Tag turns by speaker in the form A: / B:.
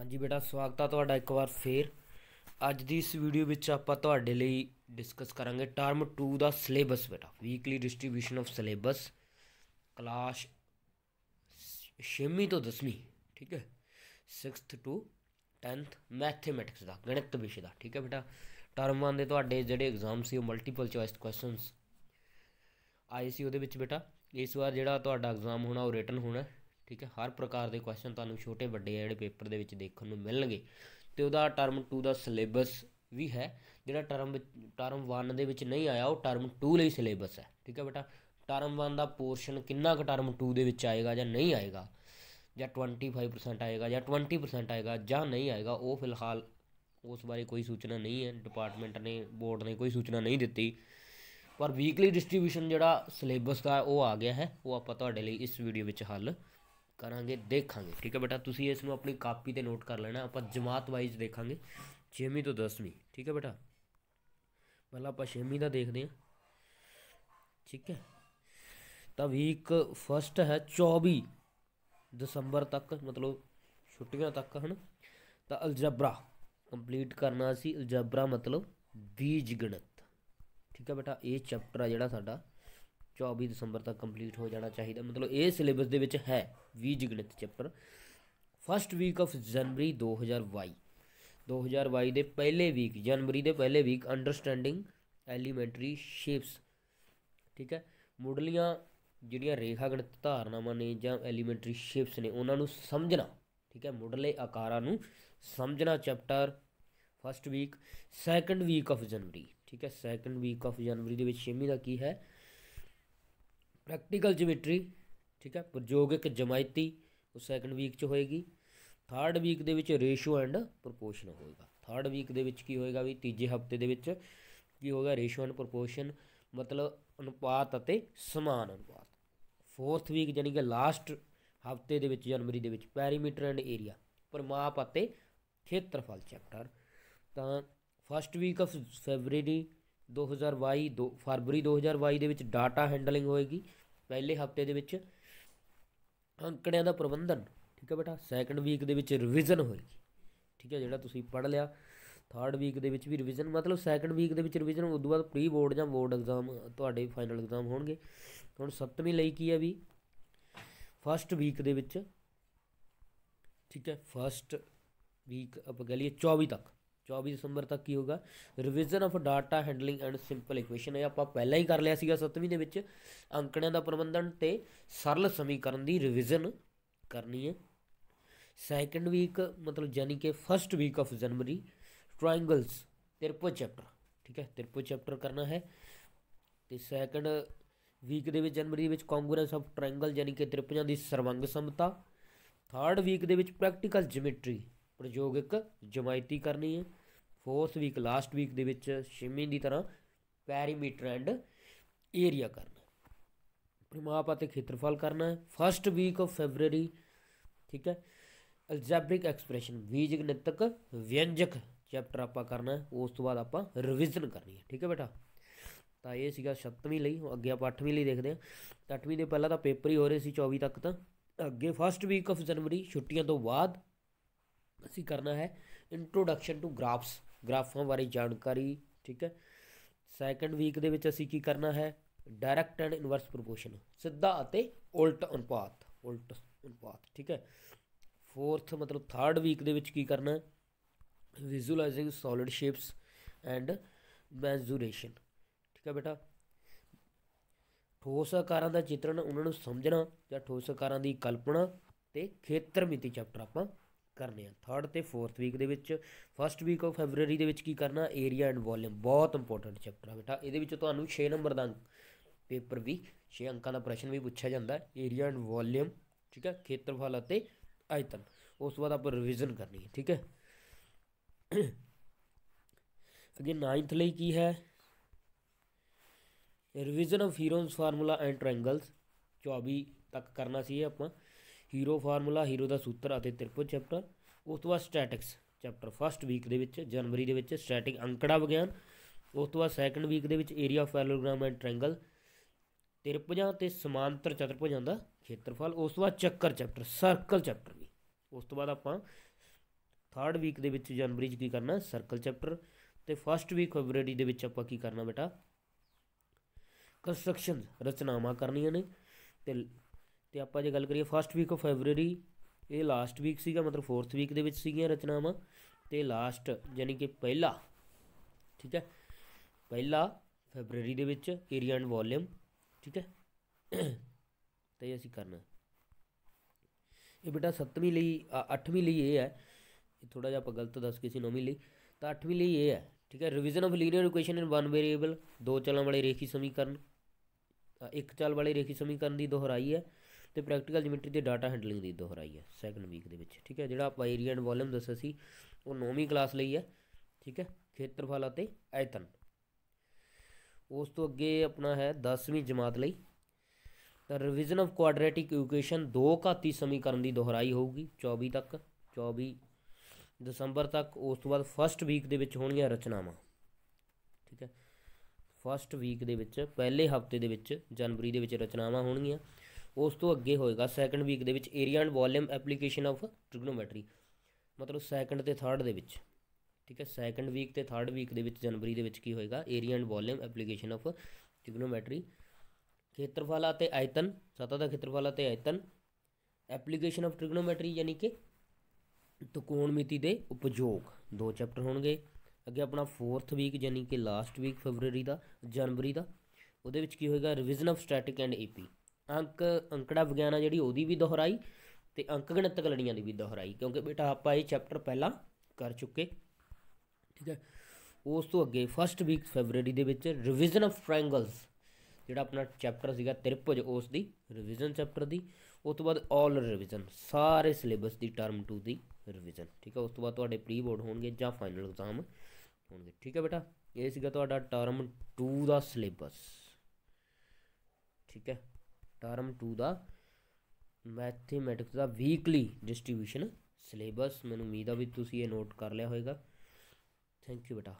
A: ਹਾਂਜੀ ਬੇਟਾ ਸਵਾਗਤ ਆ ਤੁਹਾਡਾ ਇੱਕ ਵਾਰ ਫੇਰ ਅੱਜ ਦੀ ਇਸ ਵੀਡੀਓ ਵਿੱਚ ਆਪਾਂ ਤੁਹਾਡੇ ਲਈ ਡਿਸਕਸ ਕਰਾਂਗੇ ਟਰਮ 2 ਦਾ ਸਿਲੇਬਸ ਬੇਟਾ weekly distribution of syllabus class 6ਵੀਂ ਤੋਂ 10ਵੀਂ ਠੀਕ ਹੈ 6th ਟੂ 10th ਮੈਥਮੈਟਿਕਸ ਦਾ ਗਣਿਤ ਵਿਸ਼ੇ ਦਾ ਠੀਕ ਹੈ ਬੇਟਾ ਟਰਮ 1 ਦੇ ਤੁਹਾਡੇ ਜਿਹੜੇ ਐਗਜ਼ਾਮ ਸੀ ਉਹ ਮਲਟੀਪਲ ਚੁਆਇਸ ਕੁਐਸਚਨਸ ਆਏ ਸੀ ਉਹਦੇ ਵਿੱਚ ਬੇਟਾ ਇਸ ਵਾਰ ਜਿਹੜਾ ਤੁਹਾਡਾ ਐਗਜ਼ਾਮ ਹੋਣਾ ਉਹ ਰਿਟਨ ਹੋਣਾ ਠੀਕ ਹੈ ਹਰ ਪ੍ਰਕਾਰ ਦੇ ਕੁਐਸਚਨ ਤੁਹਾਨੂੰ ਛੋਟੇ ਵੱਡੇ ਜਿਹੜੇ ਪੇਪਰ ਦੇ ਵਿੱਚ ਦੇਖਣ ਨੂੰ ਮਿਲਣਗੇ ਤੇ ਉਹਦਾ ਟਰਮ 2 ਦਾ ਸਿਲੇਬਸ ਵੀ ਹੈ ਜਿਹੜਾ ਟਰਮ ਟਰਮ 1 ਦੇ ਵਿੱਚ ਨਹੀਂ ਆਇਆ ਉਹ ਟਰਮ 2 ਲਈ ਸਿਲੇਬਸ ਹੈ ਠੀਕ ਹੈ ਬੇਟਾ ਟਰਮ 1 ਦਾ ਪੋਰਸ਼ਨ ਕਿੰਨਾ ਕੁ ਟਰਮ 2 ਦੇ ਵਿੱਚ ਆਏਗਾ ਜਾਂ ਨਹੀਂ ਆਏਗਾ ਜਾਂ 25% ਆਏਗਾ ਜਾਂ 20% ਆਏਗਾ ਜਾਂ ਨਹੀਂ ਆਏਗਾ ਉਹ ਫਿਲਹਾਲ ਉਸ ਬਾਰੇ ਕੋਈ ਸੂਚਨਾ ਨਹੀਂ ਹੈ ਡਿਪਾਰਟਮੈਂਟ ਨੇ ਬੋਰਡ ਨੇ ਕੋਈ ਸੂਚਨਾ ਨਹੀਂ ਦਿੱਤੀ ਪਰ ਵੀਕਲੀ ਡਿਸਟ੍ਰੀਬਿਊਸ਼ਨ ਜਿਹੜਾ ਸਿਲੇਬਸ ਦਾ ਉਹ ਆ ਗਿਆ ਹੈ ਉਹ ਆਪਾਂ ਤੁਹਾਡੇ ਲਈ ਇਸ ਵੀਡੀਓ ਵਿੱਚ ਹੱਲ ਕਰਾਂਗੇ ਦੇਖਾਂਗੇ ਠੀਕ ਹੈ ਬੇਟਾ ਤੁਸੀਂ ਇਸ ਨੂੰ ਆਪਣੀ ਕਾਪੀ ਤੇ ਨੋਟ ਕਰ ਲੈਣਾ ਆਪਾਂ ਜਮਾਤ ਵਾਈਜ਼ ਦੇਖਾਂਗੇ 6ਵੀਂ ਤੋਂ 10ਵੀਂ ਠੀਕ ਹੈ ਬੇਟਾ ਪਹਿਲਾਂ ਆਪਾਂ 6ਵੀਂ ਦਾ ਦੇਖਦੇ ਹਾਂ ਠੀਕ ਹੈ ਤਾਂ ਵੀਕ ਫਸਟ ਹੈ 24 ਦਸੰਬਰ ਤੱਕ ਮਤਲਬ ਛੁੱਟੀਆਂ ਤੱਕ ਹਨ ਤਾਂ ਅਲਜਬਰਾ ਕੰਪਲੀਟ ਕਰਨਾ ਸੀ ਅਲਜਬਰਾ ਮਤਲਬ ਬੀਜ ਗਣਿਤ ਠੀਕ ਹੈ ਬੇਟਾ ਇਹ ਚੈਪਟਰ ਆ ਜਿਹੜਾ ਸਾਡਾ 24 ਦਸੰਬਰ ਤੱਕ ਕੰਪਲੀਟ ਹੋ ਜਾਣਾ ਚਾਹੀਦਾ ਮਤਲਬ ਇਹ ਸਿਲੇਬਸ ਦੇ ਵਿੱਚ ਹੈ 20 ਗਣਿਤ chapter first week of January 2022 2022 ਦੇ ਪਹਿਲੇ ਵੀਕ ਜਨਵਰੀ ਦੇ ਪਹਿਲੇ ਵੀਕ ਅੰਡਰਸਟੈਂਡਿੰਗ ਐਲੀਮੈਂਟਰੀ ਸ਼ੇਪਸ ਠੀਕ ਹੈ ਮੁੱਢਲੀਆਂ ਜਿਹੜੀਆਂ ਰੇਖਾ ਗਣਿਤ ਧਾਰਨਾਵਾਂ ਨੇ ਜਾਂ ਐਲੀਮੈਂਟਰੀ ਸ਼ੇਪਸ ਨੇ ਉਹਨਾਂ ਨੂੰ ਸਮਝਣਾ ਠੀਕ ਹੈ ਮੁੱਢਲੇ ਆਕਾਰਾਂ ਨੂੰ ਸਮਝਣਾ chapter first week second week of January ਠੀਕ ਹੈ ਸੈਕੰਡ ਵੀਕ ਆਫ ਜਨਵਰੀ ਦੇ ਵਿੱਚ ਛੇਵੀਂ ਦਾ ਕੀ ਹੈ ਪ੍ਰੈਕਟੀਕਲ ਜਿਓਮੈਟਰੀ ਠੀਕ ਹੈ ਪ੍ਰਯੋਗਿਕ ਜਮਾਇਤੀ ਉਹ ਸੈਕੰਡ ਵੀਕ 'ਚ ਹੋਏਗੀ ਥਰਡ ਵੀਕ ਦੇ ਵਿੱਚ ਰੇਸ਼ੋ ਐਂਡ ਪ੍ਰੋਪੋਰਸ਼ਨ ਹੋਏਗਾ ਥਰਡ ਵੀਕ ਦੇ ਵਿੱਚ ਕੀ ਹੋਏਗਾ ਵੀ ਤੀਜੇ ਹਫਤੇ ਦੇ ਵਿੱਚ ਕੀ ਹੋਗਾ ਰੇਸ਼ੋ ਐਂਡ ਪ੍ਰੋਪੋਰਸ਼ਨ ਮਤਲਬ ਅਨੁਪਾਤ ਅਤੇ ਸਮਾਨ ਅਨੁਪਾਤ ਫੋਰਥ ਵੀਕ ਯਾਨੀ ਕਿ ਲਾਸਟ ਹਫਤੇ ਦੇ ਵਿੱਚ ਜਨਵਰੀ ਦੇ ਵਿੱਚ ਪੈਰੀਮੀਟਰ ਐਂਡ ਏਰੀਆ ਪਰਮਾਪ ਅਤੇ ਖੇਤਰਫਲ ਚੈਪਟਰ ਤਾਂ ਫਸਟ ਵੀਕ ਆਫ ਫੈਬਰੂਰੀ 2022 ਫਰਵਰੀ 2022 ਦੇ ਵਿੱਚ ਡਾਟਾ ਹੈਂਡਲਿੰਗ ਹੋਏਗੀ ਪਹਿਲੇ ਹਫਤੇ ਦੇ ਵਿੱਚ ਅੰਕੜਿਆਂ ਦਾ ਪ੍ਰਬੰਧਨ ਠੀਕ ਹੈ ਬੇਟਾ ਸੈਕੰਡ ਵੀਕ ਦੇ ਵਿੱਚ ਰਿਵੀਜ਼ਨ ਹੋਏਗੀ ਠੀਕ ਹੈ ਜਿਹੜਾ ਤੁਸੀਂ ਪੜ੍ਹ ਲਿਆ ਥਰਡ ਵੀਕ ਦੇ ਵਿੱਚ ਵੀ ਰਿਵੀਜ਼ਨ ਮਤਲਬ ਸੈਕੰਡ ਵੀਕ ਦੇ ਵਿੱਚ ਰਿਵੀਜ਼ਨ ਉਸ ਤੋਂ ਬਾਅਦ ਪ੍ਰੀ ਬੋਰਡ ਜਾਂ ਬੋਰਡ ਐਗਜ਼ਾਮ ਤੁਹਾਡੇ ਫਾਈਨਲ ਐਗਜ਼ਾਮ ਹੋਣਗੇ ਹੁਣ ਸੱਤਵੀਂ ਲਈ ਕੀ ਹੈ ਵੀ ਫਸਟ ਵੀਕ ਦੇ ਵਿੱਚ ਠੀਕ ਹੈ ਫਸਟ ਵੀਕ ਆਪਾਂ ਗੱਲ ਲਈਏ 24 ਤੱਕ 24 ਦਸੰਬਰ ਤੱਕ ਕੀ ਹੋਗਾ revision of data handling and simple equation ਇਹ ਆਪਾਂ ਪਹਿਲਾਂ ਹੀ ਕਰ ਲਿਆ ਸੀਗਾ 7ਵੀਂ ਦੇ ਵਿੱਚ ਅੰਕੜਿਆਂ ਦਾ ਪ੍ਰਬੰਧਨ ਤੇ ਸਰਲ ਸਮੀਕਰਨ ਦੀ ਰਿਵੀਜ਼ਨ ਕਰਨੀ ਹੈ ਸੈਕੰਡ ਵੀਕ ਮਤਲਬ ਜਾਨੀ ਕਿ first week of January triangles ਤਿਰਪੋ ਚੈਪਟਰ ਠੀਕ ਹੈ ਤਿਰਪੋ ਚੈਪਟਰ ਕਰਨਾ ਹੈ ਤੇ ਸੈਕੰਡ ਵੀਕ ਦੇ ਵਿੱਚ ਜਨਵਰੀ ਦੇ ਵਿੱਚ ਕੰਗਰੈਂਸ ਆਫ ਟ੍ਰਾਇੰਗਲ ਜਾਨੀ ਕਿ ਤ੍ਰਿਪੁਜਾਂ ਦੀ ਸਰਵੰਗ ਸਮਤਾ ਥਰਡ ਵੀਕ ਦੇ ਵਿੱਚ ਪ੍ਰੈਕਟੀਕਲ ਜਿਓਮੈਟਰੀ ਪ੍ਰਯੋਗਿਕ ਜਮਾਇਤੀ ਕਰਨੀ ਹੈ ਫੋਰਥ ਵੀਕ ਲਾਸਟ ਵੀਕ ਦੇ ਵਿੱਚ ਛੇਵੇਂ ਦੀ ਤਰ੍ਹਾਂ ਪੈਰੀਮੀਟਰ ਐਂਡ ਏਰੀਆ ਕਰਨਾ ਮਾਪ ਅਤੇ ਖੇਤਰਫਲ ਕਰਨਾ ਫਰਸਟ ਵੀਕ ਆਫ ਫੈਬਰੂਰੀ ਠੀਕ ਹੈ ਅਲਜੈਬਰਿਕ ਐਕਸਪ੍ਰੈਸ਼ਨ ਬੀਜਗਣਿਤਕ ਵਿਅੰਜਕ ਚੈਪਟਰ ਆਪਾਂ ਕਰਨਾ ਉਸ ਤੋਂ ਬਾਅਦ ਆਪਾਂ ਰਿਵੀਜ਼ਨ ਕਰਨੀ ਹੈ ਠੀਕ ਹੈ ਬੇਟਾ ਤਾਂ ਇਹ ਸੀਗਾ 7ਵੀਂ ਲਈ ਅੱਗੇ ਆਪਾਂ 8ਵੀਂ ਲਈ ਦੇਖਦੇ ਹਾਂ 8ਵੀਂ ਦੇ ਪਹਿਲਾਂ ਤਾਂ ਪੇਪਰ ਹੀ ਹੋ ਰਹੇ ਸੀ 24 ਤੱਕ ਤਾਂ ਅੱਗੇ ਫਰਸਟ ਵੀਕ ਆਫ ਜਨਵਰੀ ਛੁੱਟੀਆਂ ਤੋਂ ਬਾਅਦ ਅਸੀਂ ਕਰਨਾ ਹੈ ਇੰਟਰੋਡਕਸ਼ਨ ਟੂ ਗ੍ਰਾਫਸ ਗ੍ਰਾਫਾਂ ਬਾਰੇ ਜਾਣਕਾਰੀ ਠੀਕ ਹੈ ਸੈਕੰਡ ਵੀਕ ਦੇ ਵਿੱਚ ਅਸੀਂ ਕੀ ਕਰਨਾ ਹੈ ਡਾਇਰੈਕਟ ਐਂਡ ਇਨਵਰਸ ਪ੍ਰੋਪੋਰਸ਼ਨ ਸਿੱਧਾ ਅਤੇ ਉਲਟ ਅਨੁਪਾਤ ਉਲਟ ਅਨੁਪਾਤ ਠੀਕ ਹੈ ਫੋਰਥ ਮਤਲਬ ਥਰਡ ਵੀਕ ਦੇ ਵਿੱਚ ਕੀ ਕਰਨਾ ਹੈ visualizing solid shapes and mensuration ਠੀਕ ਹੈ ਬੇਟਾ ਠੋਸ ਆਕਾਰਾਂ ਦਾ ਚਿੱਤਰਣ ਉਹਨਾਂ ਨੂੰ ਸਮਝਣਾ ਜਾਂ ਠੋਸ ਆਕਾਰਾਂ ਦੀ ਕਲਪਨਾ ਤੇ ਖੇਤਰ ਮਿਤੀ ਚੈਪਟਰ ਆਪਾਂ ਕਰਨੇ ਆ ਥਰਡ ਤੇ ਫੋਰਥ ਵੀਕ ਦੇ ਵਿੱਚ ਫਰਸਟ ਵੀਕ ਆਫ ਫੈਬਰੂਅਰੀ ਦੇ ਵਿੱਚ ਕੀ ਕਰਨਾ ਏਰੀਆ ਐਂਡ ਵੋਲਿਊਮ ਬਹੁਤ ਇੰਪੋਰਟੈਂਟ ਚੈਪਟਰ ਆ ਬੇਟਾ ਇਹਦੇ ਵਿੱਚ ਤੁਹਾਨੂੰ 6 ਨੰਬਰ ਦਾ ਪੇਪਰ ਵੀ 6 ਅੰਕਾਂ ਦਾ ਪ੍ਰਸ਼ਨ ਵੀ ਪੁੱਛਿਆ ਜਾਂਦਾ ਹੈ ਏਰੀਆ ਐਂਡ ਵੋਲਿਊਮ ਠੀਕ ਹੈ ਖੇਤਰਫਲ ਅਤੇ ਆਇਤਨ ਉਸ ਤੋਂ ਬਾਅਦ ਆਪਾਂ ਰਿਵੀਜ਼ਨ ਕਰਨੀ ਹੈ ਠੀਕ ਹੈ ਅਗੇ 9th ਲਈ ਕੀ ਹੈ revision of Heron's formula and triangles 24 ਤੱਕ ਕਰਨਾ ਸੀ ਇਹ ਆਪਾਂ ਹੀਰੋ ਫਾਰਮੂਲਾ ਹੀਰੋ ਦਾ ਸੂਤਰ ਅਤੇ ਤ੍ਰਿਪੁਰ ਚੈਪਟਰ ਉਸ ਤੋਂ ਬਾਅਦ ਸਟੈਟਿਕਸ ਚੈਪਟਰ ਫਸਟ ਵੀਕ ਦੇ ਵਿੱਚ ਜਨਵਰੀ ਦੇ ਵਿੱਚ ਸਟੈਟਿਕ ਅੰਕੜਾ ਵਿਗਿਆਨ ਉਸ ਤੋਂ ਬਾਅਦ ਸੈਕੰਡ ਵੀਕ ਦੇ ਵਿੱਚ area of parallelogram and triangle ਤਿਰਭੁਜਾਂ ਤੇ ਸਮਾਂਤਰ ਚਤੁਰਭੁਜਾਂ ਦਾ ਖੇਤਰਫਲ ਉਸ ਤੋਂ ਬਾਅਦ ਚੱਕਰ ਚੈਪਟਰ ਸਰਕਲ ਚੈਪਟਰ ਵੀ ਉਸ ਤੋਂ ਬਾਅਦ ਆਪਾਂ ਥਰਡ ਵੀਕ ਦੇ ਵਿੱਚ ਜਨਵਰੀ 'ਚ ਕੀ ਕਰਨਾ ਸਰਕਲ ਚੈਪਟਰ ਤੇ ਫਸਟ ਵੀਕ ਫੈਬਰੂਅਰੀ ਦੇ ਵਿੱਚ ਆਪਾਂ ਕੀ ਕਰਨਾ ਬੇਟਾ ਕੰਸਟਰਕਸ਼ਨ ਰਚਨਾਵਾਂ ਕਰਨੀਆਂ ਨੇ ਤੇ ਤੇ ਆਪਾਂ ਜੇ ਗੱਲ ਕਰੀਏ ਫਸਟ ਵੀਕ ਆਫ ਫੈਬਰੂਰੀ ਇਹ ਲਾਸਟ ਵੀਕ ਸੀਗਾ ਮਤਲਬ 4th ਵੀਕ ਦੇ ਵਿੱਚ ਸੀਗੀਆਂ ਰਚਨਾਵਾਂ ਤੇ ਲਾਸਟ ਯਾਨੀ ਕਿ ਪਹਿਲਾ ਠੀਕ ਹੈ ਪਹਿਲਾ ਫੈਬਰੂਰੀ ਦੇ ਵਿੱਚ ਏਰੀਆ ਐਂਡ ਵੋਲਿਊਮ ਠੀਕ ਹੈ ਤੇ ਅਸੀਂ ਕਰਨਾ ਇਹ ਬੇਟਾ 7ਵੀਂ ਲਈ 8ਵੀਂ ਲਈ ਇਹ ਹੈ ਇਹ ਥੋੜਾ ਜਿਹਾ ਆਪਾਂ ਗਲਤ ਦੱਸ ਕੇ ਸੀ 9ਵੀਂ ਲਈ ਤਾਂ 8ਵੀਂ ਲਈ ਇਹ ਹੈ ਠੀਕ ਹੈ revision of linear equation in one variable ਦੋ ਚਲਾਂ ਵਾਲੇ ਰੇਖੀ ਸਮੀਕਰਨ ਇੱਕ ਚਲ ਵਾਲੇ ਰੇਖੀ ਸਮੀਕਰਨ ਦੀ ਦੁਹਰਾਈ ਹੈ ਤੇ ਪ੍ਰੈਕਟੀਕਲ ਜਿਓਮੈਟਰੀ ਦੇ ਡਾਟਾ ਹੈਂਡਲਿੰਗ ਦੀ ਦੁਹਰਾਈ ਹੈ ਸੈਕੰਡ ਵੀਕ ਦੇ ਵਿੱਚ ਠੀਕ ਹੈ ਜਿਹੜਾ ਆਪਾਂ ਏਰੀਆ ਐਂਡ ਵੋਲਿਊਮ ਦੱਸਿਆ ਸੀ ਉਹ 9ਵੀਂ ਕਲਾਸ ਲਈ ਹੈ ਠੀਕ ਹੈ ਖੇਤਰਫਲ ਅਤੇ ਆਇਤਨ ਉਸ ਤੋਂ ਅੱਗੇ ਆਪਣਾ ਹੈ 10ਵੀਂ ਜਮਾਤ ਲਈ ਤਾਂ ਰਿਵੀਜ਼ਨ ਆਫ ਕੁਆਡਰੈਟਿਕ ਇਕੁਏਸ਼ਨ ਦੋ ਘਾਤੀ ਸਮੀਕਰਨ ਦੀ ਦੁਹਰਾਈ ਹੋਊਗੀ 24 ਤੱਕ 24 ਦਸੰਬਰ ਤੱਕ ਉਸ ਤੋਂ ਬਾਅਦ ਫਰਸਟ ਵੀਕ ਦੇ ਵਿੱਚ ਹੋਣੀਆਂ ਰਚਨਾਵਾਂ ਠੀਕ ਹੈ ਫਰਸਟ ਵੀਕ ਦੇ ਵਿੱਚ ਪਹਿਲੇ ਹਫਤੇ ਦੇ ਵਿੱਚ ਜਨਵਰੀ ਦੇ ਵਿੱਚ ਰਚਨਾਵਾਂ ਹੋਣਗੀਆਂ ਉਸ ਤੋਂ ਅੱਗੇ ਹੋਏਗਾ ਸੈਕੰਡ ਵੀਕ ਦੇ ਵਿੱਚ area and volume application of trigonometry ਮਤਲਬ ਸੈਕੰਡ ਤੇ ਥਰਡ ਦੇ ਵਿੱਚ ਠੀਕ ਹੈ ਸੈਕੰਡ ਵੀਕ ਤੇ ਥਰਡ ਵੀਕ ਦੇ ਵਿੱਚ ਜਨਵਰੀ ਦੇ ਵਿੱਚ ਕੀ ਹੋਏਗਾ area and volume application of trigonometry ਖੇਤਰਫਲ ਅਤੇ ਆਇਤਨ ਸਤਾ ਦਾ ਖੇਤਰਫਲ ਅਤੇ ਆਇਤਨ ਐਪਲੀਕੇਸ਼ਨ ਆਫ ਟ੍ਰਿਗਨੋਮੈਟਰੀ ਯਾਨੀ ਕਿ ਤਕੋਣਮਿਤੀ ਦੇ ਉਪਯੋਗ ਦੋ ਚੈਪਟਰ ਹੋਣਗੇ ਅੱਗੇ ਆਪਣਾ 4th ਵੀਕ ਯਾਨੀ ਕਿ ਲਾਸਟ ਵੀਕ ਫਰਵਰੀ ਦਾ ਜਨਵਰੀ ਦਾ ਉਹਦੇ ਵਿੱਚ ਕੀ ਹੋਏਗਾ revision of static and AP ਅੰਕ ਅੰਕੜਾ ਵਿਗਿਆਨ ਆ ਜਿਹੜੀ ਉਹਦੀ ਵੀ ਦੁਹਰਾਈ ਤੇ ਅੰਕ ਗਣਿਤਕ ਲੜੀਆਂ ਦੀ ਵੀ ਦੁਹਰਾਈ ਕਿਉਂਕਿ ਬੇਟਾ ਆਪਾਂ ਇਹ ਚੈਪਟਰ ਪਹਿਲਾਂ ਕਰ ਚੁੱਕੇ ਠੀਕ ਹੈ ਉਸ ਤੋਂ ਅੱਗੇ ਫਰਸਟ ਵੀਕ ਫੈਬਰੂਅਰੀ ਦੇ ਵਿੱਚ ਰਿਵੀਜ਼ਨ ਆਫ ਟ੍ਰਾਇੰਗਲਸ ਜਿਹੜਾ ਆਪਣਾ ਚੈਪਟਰ ਸੀਗਾ ਤ੍ਰਿਭੁਜ ਉਸ ਦੀ ਰਿਵੀਜ਼ਨ ਚੈਪਟਰ ਦੀ ਉਸ ਤੋਂ ਬਾਅਦ ਆਲ ਰਿਵੀਜ਼ਨ ਸਾਰੇ ਸਿਲੇਬਸ ਦੀ ਟਰਮ 2 ਦੀ ਰਿਵੀਜ਼ਨ ਠੀਕ ਹੈ ਉਸ ਤੋਂ ਬਾਅਦ ਤੁਹਾਡੇ ਪ੍ਰੀ ਬੋਰਡ ਹੋਣਗੇ ਜਾਂ ਫਾਈਨਲ ਐਗਜ਼ਾਮ ਹੋਣਗੇ ਠੀਕ ਹੈ ਬੇਟਾ ਇਹ ਸੀਗਾ ਤੁਹਾਡਾ ਟਰਮ 2 ਦਾ ਸਿਲੇਬਸ ਠੀਕ ਹੈ ਟਰਮ 2 ਦਾ ਮੈਥਮੈਟਿਕਸ ਦਾ ਵੀਕਲੀ ਡਿਸਟ੍ਰੀਬਿਊਸ਼ਨ ਸਿਲੇਬਸ ਮੈਨੂੰ ਉਮੀਦ ਆ ਵੀ ਤੁਸੀਂ ਇਹ ਨੋਟ ਕਰ ਲਿਆ ਹੋਵੇਗਾ ਥੈਂਕ ਯੂ ਬੇਟਾ